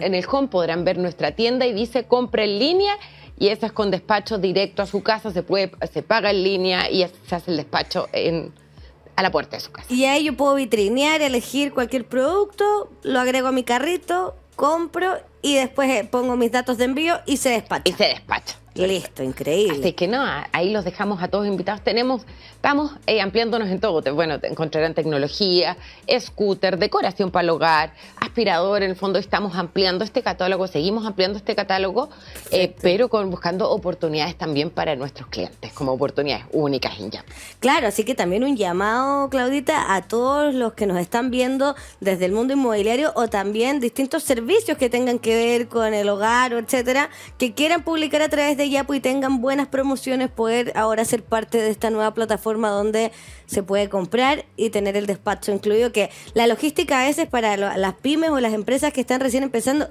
En el home podrán ver nuestra tienda y dice compra en línea y esa es con despacho directo a su casa, se, puede, se paga en línea y se hace el despacho a la puerta de su casa. Y ahí yo puedo vitrinear, elegir cualquier producto, lo agrego a mi carrito, compro y después eh, pongo mis datos de envío y se despacha. Y se despacha. Listo, increíble. Así que no, ahí los dejamos a todos invitados. Tenemos, estamos eh, ampliándonos en todo. Bueno, encontrarán tecnología, scooter, decoración para el hogar, aspirador. En el fondo estamos ampliando este catálogo, seguimos ampliando este catálogo, eh, pero con, buscando oportunidades también para nuestros clientes, como oportunidades únicas en Yam. Claro, así que también un llamado, Claudita, a todos los que nos están viendo desde el mundo inmobiliario o también distintos servicios que tengan que ver con el hogar o etcétera, que quieran publicar a través de Yapo y tengan buenas promociones, poder ahora ser parte de esta nueva plataforma donde se puede comprar y tener el despacho incluido, que la logística a veces para las pymes o las empresas que están recién empezando